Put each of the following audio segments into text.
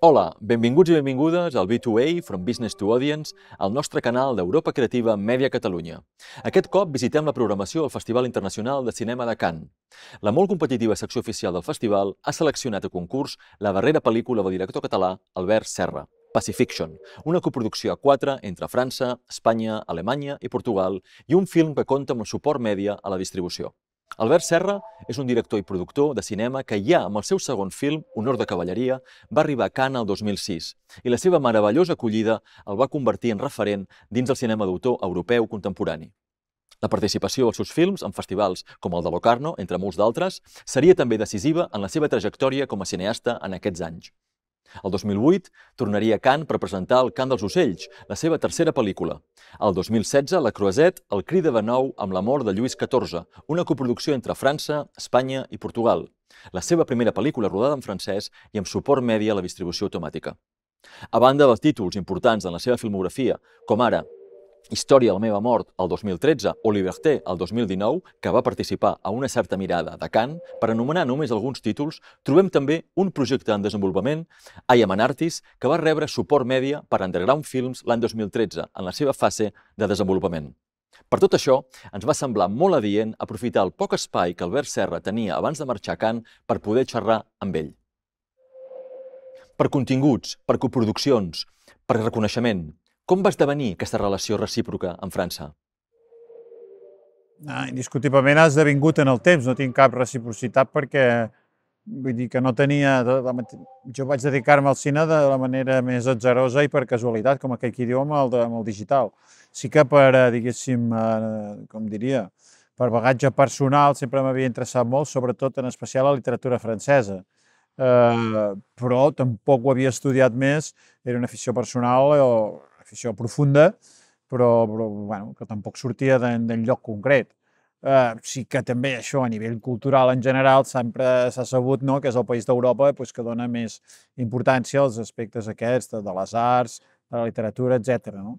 Hola, benvinguts i benvingudes al B2A, From Business to Audience, al nostre canal d'Europa Creativa Mèdia Catalunya. Aquest cop visitem la programació del Festival Internacional de Cinema de Cannes. La molt competitiva secció oficial del festival ha seleccionat a concurs la darrera pel·lícula del director català Albert Serra, Pacifiction, una coproducció a quatre entre França, Espanya, Alemanya i Portugal i un film que compta amb el suport mèdia a la distribució. Albert Serra és un director i productor de cinema que ja amb el seu segon film, Honor de Cavalleria, va arribar a Cannes el 2006 i la seva meravellosa acollida el va convertir en referent dins del cinema d'autor europeu contemporani. La participació als seus films en festivals com el de Locarno, entre molts d'altres, seria també decisiva en la seva trajectòria com a cineasta en aquests anys. El 2008 tornaria a Cannes per presentar El cant dels ocells, la seva tercera pel·lícula. El 2016, La Croisette el cri de Benou amb la mort de Lluís XIV, una coproducció entre França, Espanya i Portugal. La seva primera pel·lícula rodada en francès i amb suport mèdia a la distribució automàtica. A banda dels títols importants en la seva filmografia, com ara Història de la meva mort, el 2013, o Liberté, el 2019, que va participar a una certa mirada de Kant, per anomenar només alguns títols, trobem també un projecte en desenvolupament, I am an artist, que va rebre suport mèdia per Underground Films l'any 2013, en la seva fase de desenvolupament. Per tot això, ens va semblar molt adient aprofitar el poc espai que Albert Serra tenia abans de marxar a Kant per poder xerrar amb ell. Per continguts, per coproduccions, per reconeixement, com va esdevenir aquesta relació recíproca amb França? Ah, indiscutiblement ha esdevingut en el temps, no tinc cap reciprocitat perquè vull dir que no tenia... Jo vaig dedicar-me al cine de la manera més atzerosa i per casualitat, com aquell que diu amb el, de, amb el digital. Sí que per, eh, diguéssim, eh, com diria, per bagatge personal sempre m'havia interessat molt, sobretot en especial la literatura francesa. Eh, però tampoc ho havia estudiat més, era una afició personal o reflexió profunda, però, però bueno, que tampoc sortia d'un lloc concret. Uh, sí que també això a nivell cultural en general sempre s'ha sabut no, que és el país d'Europa pues, que dona més importància als aspectes aquests de, de les arts, de la literatura, etc. No?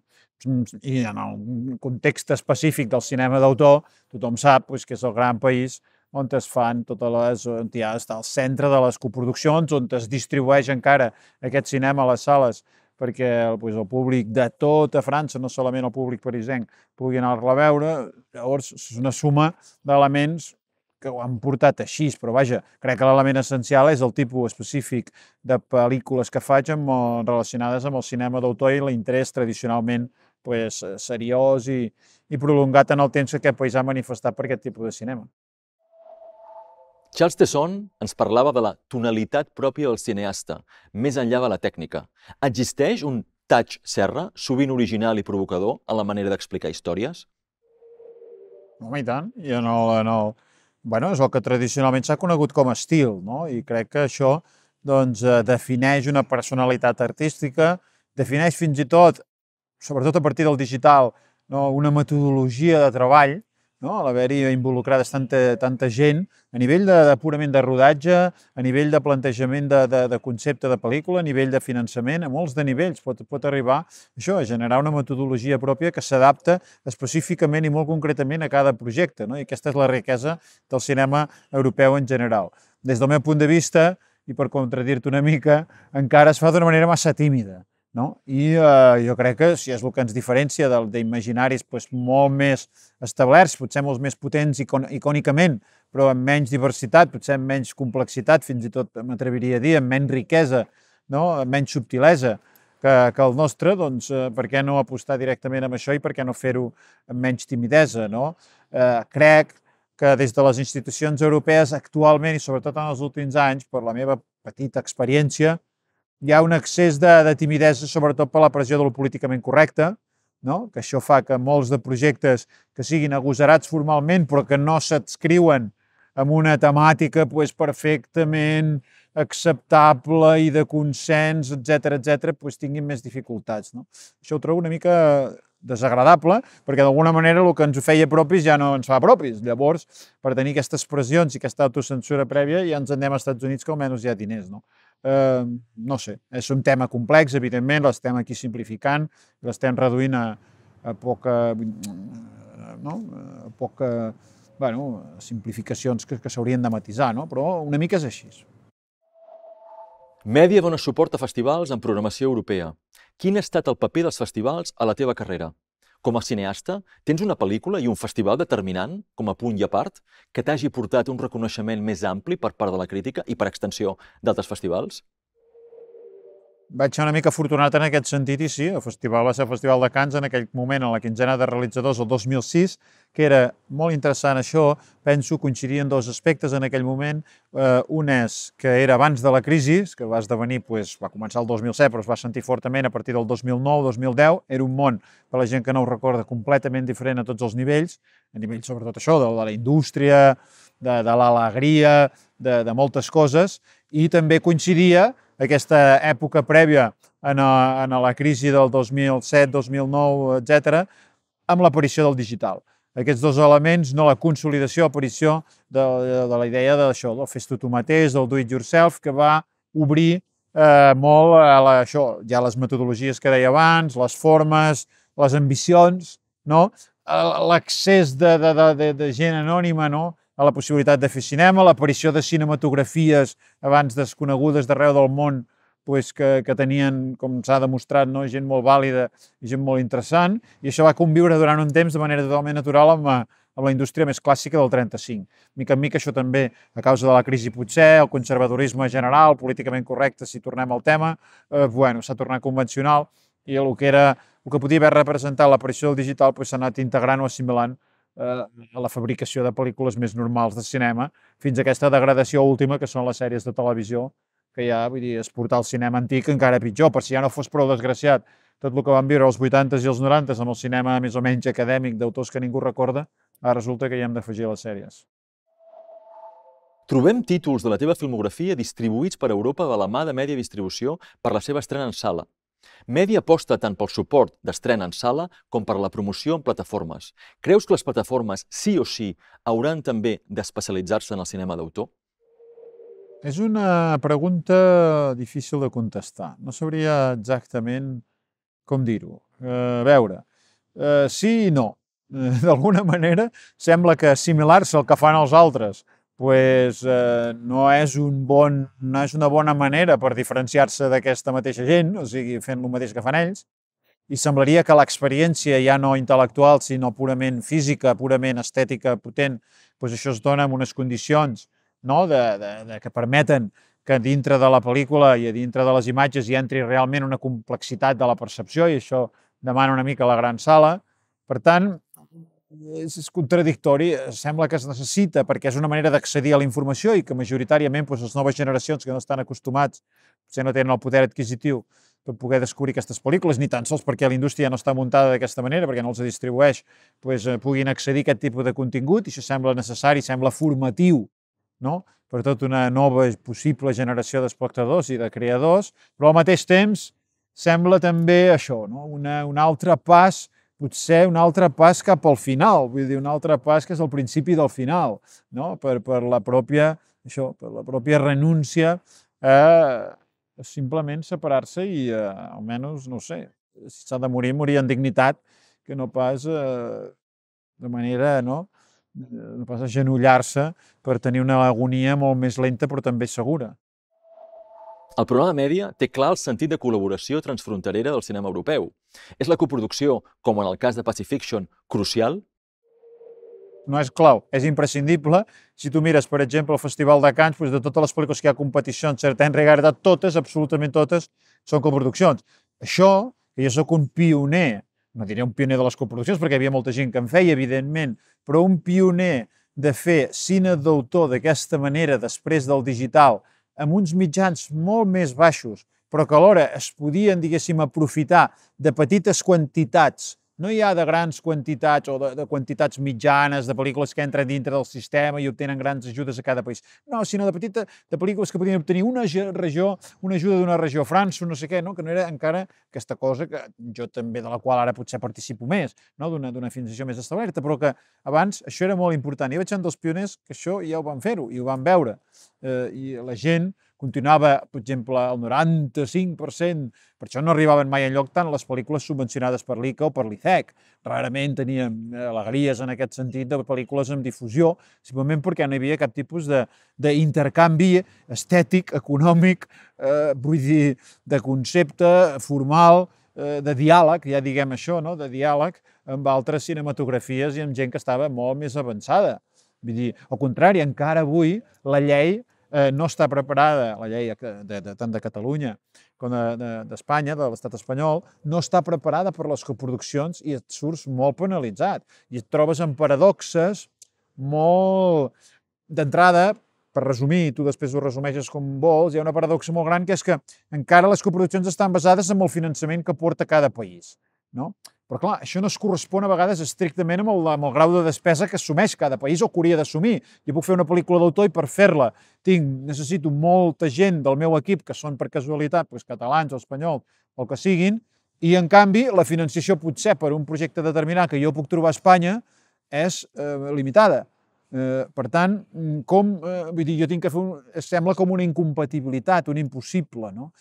Doncs, I en el context específic del cinema d'autor, tothom sap pues, que és el gran país on es fan totes les, on ja al centre de les coproduccions, on es distribueix encara aquest cinema a les sales perquè pues, el públic de tota França, no solament el públic parisenc, pugui anar-la a veure. Llavors, és una suma d'elements que ho han portat així, però vaja, crec que l'element essencial és el tipus específic de pel·lícules que faig amb, eh, relacionades amb el cinema d'autor i l'interès tradicionalment pues, seriós i, i prolongat en el temps que aquest país ha manifestat per aquest tipus de cinema. Charles Tesson ens parlava de la tonalitat pròpia del cineasta, més enllà de la tècnica. Existeix un touch serra, sovint original i provocador, en la manera d'explicar històries? Home, i tant. I en el, en el... Bueno, és el que tradicionalment s'ha conegut com a estil, no? i crec que això doncs, eh, defineix una personalitat artística, defineix fins i tot, sobretot a partir del digital, no? una metodologia de treball no? l'haver-hi involucrades tanta, tanta gent, a nivell de, de purament de rodatge, a nivell de plantejament de, de, de concepte de pel·lícula, a nivell de finançament, a molts de nivells pot, pot arribar això, a generar una metodologia pròpia que s'adapta específicament i molt concretament a cada projecte, no? i aquesta és la riquesa del cinema europeu en general. Des del meu punt de vista, i per contradir-te una mica, encara es fa d'una manera massa tímida. No? I eh, jo crec que si és el que ens diferència d'imaginaris doncs, molt més establerts, potser molt més potents icon icònicament, però amb menys diversitat, potser amb menys complexitat, fins i tot m'atreviria a dir, amb menys riquesa, no? amb menys subtilesa que, que el nostre, doncs eh, per què no apostar directament amb això i per què no fer-ho amb menys timidesa? No? Eh, crec que des de les institucions europees actualment i sobretot en els últims anys, per la meva petita experiència, hi ha un excés de, de timidesa, sobretot per la pressió del políticament correcte, no? que això fa que molts de projectes que siguin agosarats formalment però que no s'adscriuen amb una temàtica pues, perfectament acceptable i de consens, etc etc, pues, tinguin més dificultats. No? Això ho trobo una mica desagradable, perquè d'alguna manera el que ens ho feia propis ja no ens fa propis. Llavors, per tenir aquestes pressions i aquesta autocensura prèvia, ja ens anem als Estats Units que almenys hi ha diners. No? eh, no sé, és un tema complex, evidentment, l'estem aquí simplificant, l'estem reduint a, a poca... No? A poca bueno, simplificacions que, que s'haurien de matisar, no? però una mica és així. Mèdia dona suport a festivals en programació europea. Quin ha estat el paper dels festivals a la teva carrera? Com a cineasta, tens una pel·lícula i un festival determinant, com a punt i a part, que t'hagi portat un reconeixement més ampli per part de la crítica i, per extensió, d'altres festivals? vaig ser una mica afortunat en aquest sentit i sí, el festival va ser el Festival de Cants en aquell moment, en la quinzena de realitzadors, del 2006, que era molt interessant això, penso coincidien dos aspectes en aquell moment. Eh, un és que era abans de la crisi, que va esdevenir, pues, va començar el 2007, però es va sentir fortament a partir del 2009-2010, era un món, per la gent que no ho recorda, completament diferent a tots els nivells, a nivell sobretot això, de, de la indústria, de, de l'alegria, de, de moltes coses, i també coincidia aquesta època prèvia en, a, en a la crisi del 2007, 2009, etc, amb l'aparició del digital. Aquests dos elements, no la consolidació, aparició de, de, de la idea d'això, del fes-ho tu mateix, del do-it-yourself, que va obrir eh, molt a la, això, ja les metodologies que deia abans, les formes, les ambicions, no? l'accés de, de, de, de, de gent anònima, no? a la possibilitat de fer cinema, l'aparició de cinematografies abans desconegudes d'arreu del món pues, que, que tenien, com s'ha demostrat, no? gent molt vàlida i gent molt interessant, i això va conviure durant un temps de manera totalment natural amb, amb la indústria més clàssica del 35. Mica en mica això també, a causa de la crisi potser, el conservadorisme general, políticament correcte, si tornem al tema, eh, bueno, s'ha tornat convencional i el que era el que podia haver representat l'aparició del digital s'ha pues, anat integrant o assimilant Eh, a la fabricació de pel·lícules més normals de cinema, fins a aquesta degradació última, que són les sèries de televisió, que ja, vull dir, es portar al cinema antic encara pitjor, per si ja no fos prou desgraciat tot el que vam viure als 80s i els 90s amb el cinema més o menys acadèmic d'autors que ningú recorda, ara resulta que hi hem d'afegir les sèries. Trobem títols de la teva filmografia distribuïts per Europa de la mà de Mèdia Distribució per la seva estrena en sala. Media aposta tant pel suport d'estrena en sala com per la promoció en plataformes. Creus que les plataformes sí o sí hauran també d'especialitzar-se en el cinema d'autor? És una pregunta difícil de contestar. No sabria exactament com dir-ho. Eh, a veure, eh, sí i no. Eh, d'alguna manera, sembla que assimilar-se al que fan els altres pues, eh, no, és un bon, no és una bona manera per diferenciar-se d'aquesta mateixa gent, o sigui, fent el mateix que fan ells, i semblaria que l'experiència ja no intel·lectual, sinó purament física, purament estètica, potent, pues això es dona en unes condicions no? de, de, de, que permeten que dintre de la pel·lícula i a dintre de les imatges hi entri realment una complexitat de la percepció i això demana una mica la gran sala. Per tant, és contradictori, eh, sembla que es necessita perquè és una manera d'accedir a la informació i que majoritàriament doncs, les noves generacions que no estan acostumats, potser no tenen el poder adquisitiu per poder descobrir aquestes pel·lícules, ni tan sols perquè la indústria no està muntada d'aquesta manera, perquè no els distribueix, doncs, eh, puguin accedir a aquest tipus de contingut i això sembla necessari, sembla formatiu no? per tota una nova possible generació d'espectadors i de creadors, però al mateix temps sembla també això, no? una, un altre pas potser un altre pas cap al final, vull dir, un altre pas que és el principi del final, no? per, per, la, pròpia, això, per la pròpia renúncia a simplement separar-se i eh, almenys, no sé, si s'ha de morir, morir en dignitat, que no pas eh, de manera, no? Eh, no pas agenollar-se per tenir una agonia molt més lenta però també segura. El programa Mèdia té clar el sentit de col·laboració transfronterera del cinema europeu. És la coproducció, com en el cas de Pacifiction, crucial? No és clau, és imprescindible. Si tu mires, per exemple, el Festival de Cants, doncs de totes les pel·lícules que hi ha competició en certa regarda, totes, absolutament totes, són coproduccions. Això, que jo sóc un pioner, no diré un pioner de les coproduccions, perquè hi havia molta gent que en feia, evidentment, però un pioner de fer cine d'autor d'aquesta manera, després del digital, amb uns mitjans molt més baixos, però que alhora es podien, diguéssim, aprofitar de petites quantitats no hi ha de grans quantitats o de, de quantitats mitjanes de pel·lícules que entren dintre del sistema i obtenen grans ajudes a cada país. No, sinó de petita, de pel·lícules que podien obtenir una regió, una ajuda d'una regió, França, no sé què, no? que no era encara aquesta cosa que jo també de la qual ara potser participo més, no? d'una finançació més establerta, però que abans això era molt important. I vaig ser un dels pioners que això ja ho van fer-ho i ho van veure. Eh, I la gent, continuava, per exemple, el 95%. Per això no arribaven mai enlloc tant les pel·lícules subvencionades per l'ICA o per l'ICEC. Rarament teníem eh, alegries en aquest sentit de pel·lícules amb difusió, simplement perquè no hi havia cap tipus d'intercanvi estètic, econòmic, eh, vull dir, de concepte formal, eh, de diàleg, ja diguem això, no? de diàleg amb altres cinematografies i amb gent que estava molt més avançada. Vull dir, al contrari, encara avui la llei eh, no està preparada, la llei de, de, de tant de Catalunya com d'Espanya, de, de, de l'estat espanyol, no està preparada per les coproduccions i et surts molt penalitzat. I et trobes en paradoxes molt... D'entrada, per resumir, tu després ho resumeixes com vols, hi ha una paradoxa molt gran que és que encara les coproduccions estan basades en el finançament que porta cada país. No? Però clar, això no es correspon a vegades estrictament amb el, amb el grau de despesa que assumeix cada país o que hauria d'assumir. Jo puc fer una pel·lícula d'autor i per fer-la tinc, necessito molta gent del meu equip, que són per casualitat doncs, catalans o espanyols o el que siguin, i en canvi la financiació potser per un projecte determinat que jo puc trobar a Espanya és eh, limitada. Eh, per tant, com, eh, vull dir, jo tinc que fer un, sembla com una incompatibilitat, un impossible, no?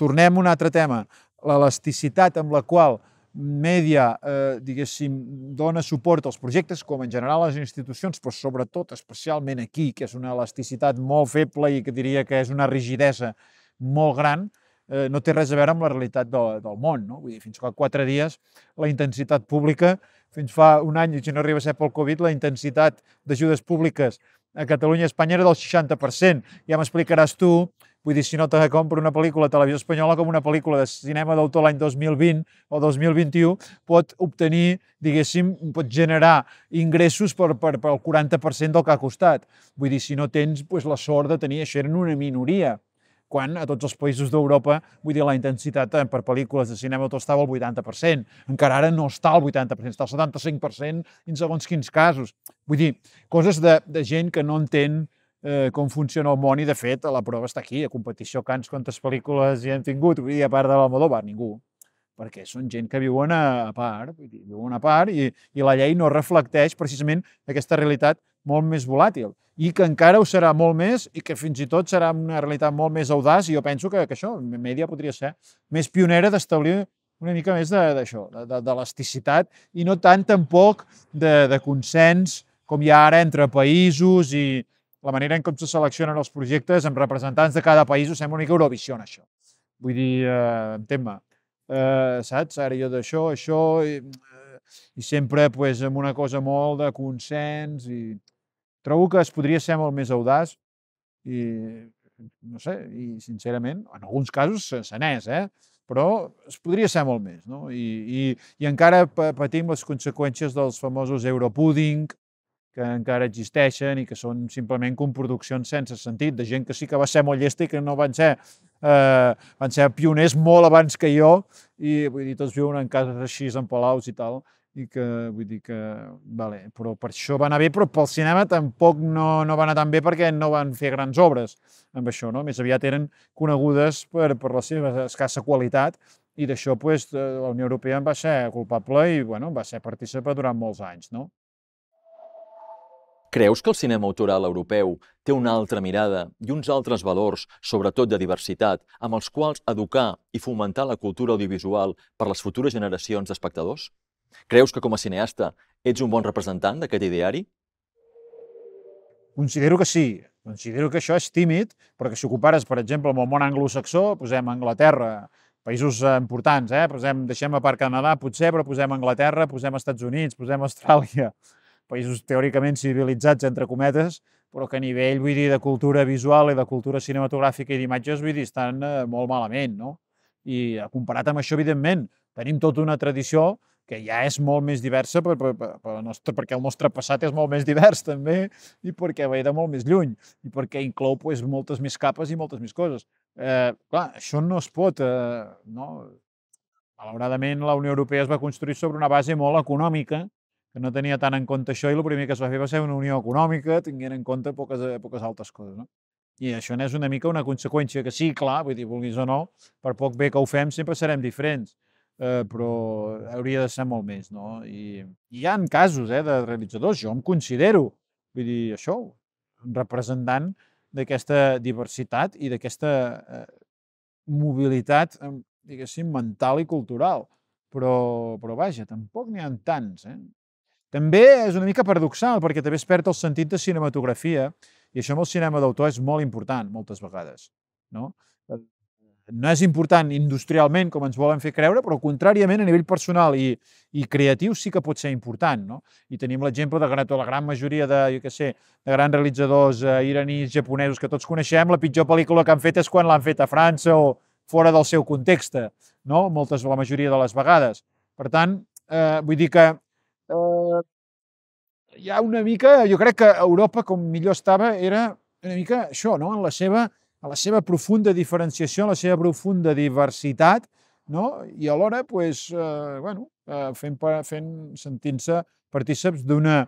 Tornem a un altre tema l'elasticitat amb la qual mèdia, eh, diguéssim, dona suport als projectes, com en general les institucions, però sobretot, especialment aquí, que és una elasticitat molt feble i que diria que és una rigidesa molt gran, eh, no té res a veure amb la realitat del, del món. No? Vull dir, fins fa quatre dies la intensitat pública, fins fa un any, si no arriba a ser pel Covid, la intensitat d'ajudes públiques a Catalunya i Espanya era del 60%. Ja m'explicaràs tu Vull dir, si no te compro una pel·lícula a Televisió Espanyola com una pel·lícula de cinema d'autor l'any 2020 o 2021 pot obtenir, diguéssim, pot generar ingressos per, per, per el 40% del que ha costat. Vull dir, si no tens pues, la sort de tenir, això eren una minoria quan a tots els països d'Europa, vull dir, la intensitat eh, per pel·lícules de cinema d'autor estava al 80%. Encara ara no està al 80%, està al 75% en segons quins casos. Vull dir, coses de, de gent que no entén eh, com funciona el món i, de fet, la prova està aquí, a competició Cans, quantes pel·lícules hi hem tingut, vull dir, a part de l'Almodóvar, ningú, perquè són gent que viuen a, part, vull dir, viuen a part i, i la llei no reflecteix precisament aquesta realitat molt més volàtil i que encara ho serà molt més i que fins i tot serà una realitat molt més audaç i jo penso que, que això, Mèdia podria ser més pionera d'establir una mica més d'això, d'elasticitat de, de, i no tant tampoc de, de consens com hi ha ara entre països i, la manera en com se seleccionen els projectes amb representants de cada país ho sembla una mica Eurovisió, això. Vull dir, eh, en tema, eh, saps? Ara jo d'això, això, i, eh, i sempre pues, amb una cosa molt de consens i... Trobo que es podria ser molt més audaç i, no sé, i sincerament, en alguns casos se n'és, eh? però es podria ser molt més, no? I, i, i encara patim les conseqüències dels famosos Europudding, que encara existeixen i que són simplement comproduccions sense sentit, de gent que sí que va ser molt llesta i que no van ser, eh, van ser pioners molt abans que jo, i vull dir, tots viuen en cases així, en palaus i tal, i que vull dir que, vale, però per això va anar bé, però pel cinema tampoc no, no va anar tan bé perquè no van fer grans obres amb això, no? Més aviat eren conegudes per, per la seva escassa qualitat i d'això pues, eh, la Unió Europea en va ser culpable i bueno, va ser partícipe durant molts anys. No? Creus que el cinema autoral europeu té una altra mirada i uns altres valors, sobretot de diversitat, amb els quals educar i fomentar la cultura audiovisual per les futures generacions d'espectadors? Creus que com a cineasta ets un bon representant d'aquest ideari? Considero que sí. Considero que això és tímid, però que si ho compares, per exemple, amb el món anglosaxó, posem Anglaterra, països importants, eh? posem, deixem a part Canadà, potser, però posem Anglaterra, posem Estats Units, posem Austràlia, països teòricament civilitzats, entre cometes, però que a nivell vull dir, de cultura visual i de cultura cinematogràfica i d'imatges vull dir, estan eh, molt malament. No? I eh, comparat amb això, evidentment, tenim tota una tradició que ja és molt més diversa per, per, per, per nostre, perquè el nostre passat és molt més divers també i perquè ve de molt més lluny i perquè inclou pues, moltes més capes i moltes més coses. Eh, clar, això no es pot... Eh, no? Malauradament, la Unió Europea es va construir sobre una base molt econòmica que no tenia tant en compte això i el primer que es va fer va ser una unió econòmica, tinguent en compte poques, poques altres coses. No? I això n'és una mica una conseqüència que sí, clar, vull dir, vulguis o no, per poc bé que ho fem sempre serem diferents, eh, però hauria de ser molt més, no? I, i hi ha casos eh, de realitzadors, jo em considero, vull dir, això, un representant d'aquesta diversitat i d'aquesta eh, mobilitat, diguéssim, mental i cultural. Però, però vaja, tampoc n'hi ha tants, eh? També és una mica paradoxal, perquè també es perd el sentit de cinematografia, i això amb el cinema d'autor és molt important, moltes vegades. No? no és important industrialment, com ens volen fer creure, però contràriament a nivell personal i, i creatiu sí que pot ser important. No? I tenim l'exemple de la gran majoria de, jo què sé, de grans realitzadors eh, iranis, japonesos, que tots coneixem, la pitjor pel·lícula que han fet és quan l'han fet a França o fora del seu context, no? Moltes, la majoria de les vegades. Per tant, eh, vull dir que hi ha una mica... Jo crec que Europa, com millor estava, era una mica això, no? en la seva, en la seva profunda diferenciació, en la seva profunda diversitat, no? i alhora pues, eh, bueno, eh, fent, fent sentint-se partíceps d'una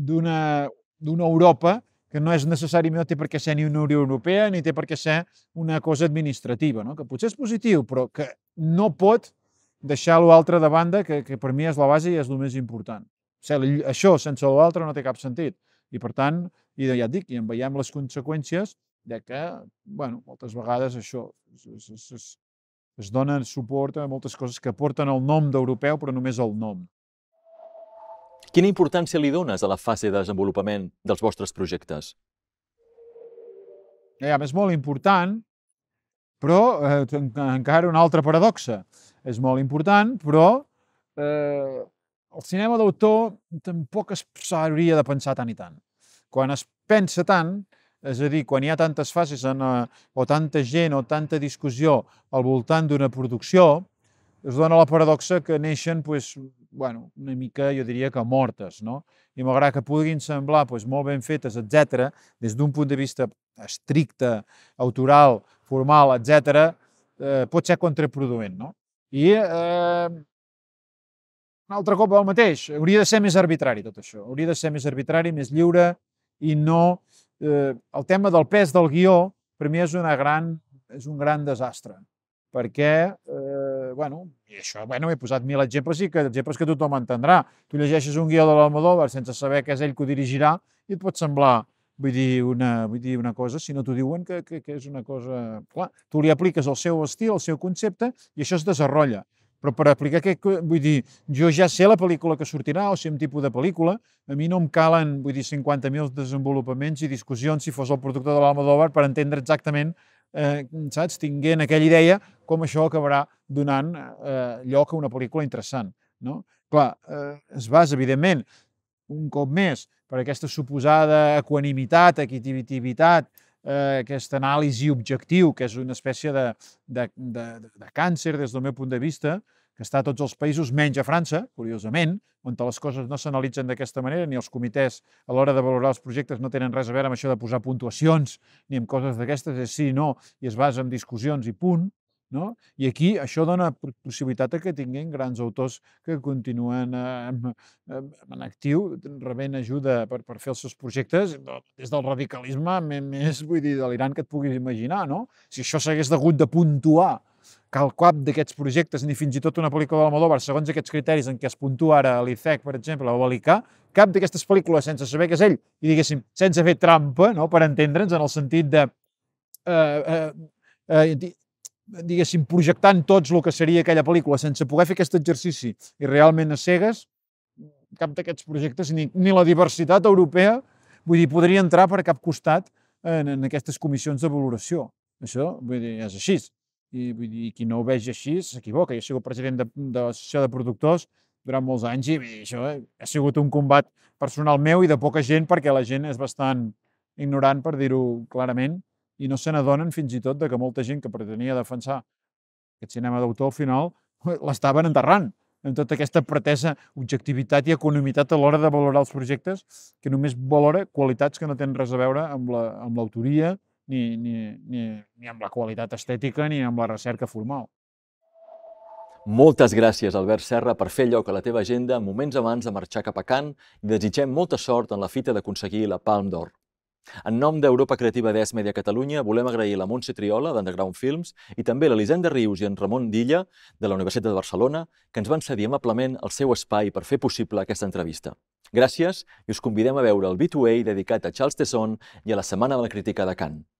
d'una Europa que no és necessàriament no té per què ser ni una Unió Europea ni té per què ser una cosa administrativa, no? que potser és positiu, però que no pot deixar l'altre de banda, que, que per mi és la base i és el més important. O sigui, això sense l'altre no té cap sentit. I per tant, i ja et dic, i en veiem les conseqüències de que, bueno, moltes vegades això es, es, es, es dona suport a moltes coses que porten el nom d'europeu, però només el nom. Quina importància li dones a la fase de desenvolupament dels vostres projectes? Ja, eh, eh, és molt important, però eh, encara una altra paradoxa. És molt important, però eh, el cinema d'autor tampoc es s'hauria de pensar tant i tant. Quan es pensa tant, és a dir, quan hi ha tantes fases en, eh, o tanta gent o tanta discussió al voltant d'una producció, es dona la paradoxa que neixen pues, bueno, una mica, jo diria que mortes, no? I malgrat que puguin semblar pues, molt ben fetes, etc., des d'un punt de vista estricte, autoral, formal, etc., eh, pot ser contraproduent, no? I eh, un altre cop el mateix. Hauria de ser més arbitrari tot això. Hauria de ser més arbitrari, més lliure i no... Eh, el tema del pes del guió per mi és, una gran, és un gran desastre perquè, eh, bueno, i això, bueno, he posat mil exemples i que, exemples que tothom entendrà. Tu llegeixes un guió de l'Almodóvar sense saber que és ell que ho dirigirà i et pot semblar vull dir, una, vull dir una cosa, si no t'ho diuen que, que, que és una cosa... Clar, tu li apliques el seu estil, el seu concepte, i això es desenrotlla. Però per aplicar aquest... Vull dir, jo ja sé la pel·lícula que sortirà o sé un tipus de pel·lícula. A mi no em calen, vull dir, 50.000 desenvolupaments i discussions si fos el productor de l'Almodóvar per entendre exactament, eh, saps, tinguent aquella idea, com això acabarà donant eh, lloc a una pel·lícula interessant. No? Clar, eh, es basa, evidentment, un cop més, per aquesta suposada equanimitat, equitativitat, eh, aquesta anàlisi objectiu, que és una espècie de, de, de, de càncer des del meu punt de vista, que està a tots els països, menys a França, curiosament, on les coses no s'analitzen d'aquesta manera, ni els comitès a l'hora de valorar els projectes no tenen res a veure amb això de posar puntuacions ni amb coses d'aquestes, és sí, no, i es basa en discussions i punt, no? I aquí això dona possibilitat a que tinguin grans autors que continuen eh, en actiu, rebent ajuda per, per fer els seus projectes, des del radicalisme més, vull dir, l'Iran que et puguis imaginar, no? Si això s'hagués hagut de puntuar cal cap d'aquests projectes, ni fins i tot una pel·lícula l'Almodóvar, segons aquests criteris en què es puntua ara l'IFEC, per exemple, o l'ICA, cap d'aquestes pel·lícules, sense saber que és ell, i diguéssim, sense fer trampa, no?, per entendre'ns, en el sentit de eh, eh, eh, diguéssim, projectant tots el que seria aquella pel·lícula sense poder fer aquest exercici i realment a cegues, cap d'aquests projectes, ni, ni la diversitat europea, vull dir, podria entrar per cap costat en, en aquestes comissions de valoració. Això, vull dir, és així. I vull dir, qui no ho vegi així s'equivoca. Jo he sigut president de, de l'Associació de Productors durant molts anys i dir, això ha sigut un combat personal meu i de poca gent perquè la gent és bastant ignorant, per dir-ho clarament, i no se n'adonen fins i tot de que molta gent que pretenia defensar aquest cinema d'autor al final eh, l'estaven enterrant amb tota aquesta pretesa objectivitat i economitat a l'hora de valorar els projectes, que només valora qualitats que no tenen res a veure amb l'autoria, la, amb ni, ni, ni, ni amb la qualitat estètica ni amb la recerca formal. Moltes gràcies, Albert Serra, per fer lloc a la teva agenda moments abans de marxar cap a Can i desitgem molta sort en la fita d'aconseguir la Palm d'Or. En nom d'Europa Creativa d'Es Media Catalunya, volem agrair la Montse Triola, d'Underground Films, i també l'Elisenda Rius i en Ramon Dilla, de la Universitat de Barcelona, que ens van cedir amablement el seu espai per fer possible aquesta entrevista. Gràcies i us convidem a veure el B2A dedicat a Charles Tesson i a la Setmana de la Crítica de Cannes.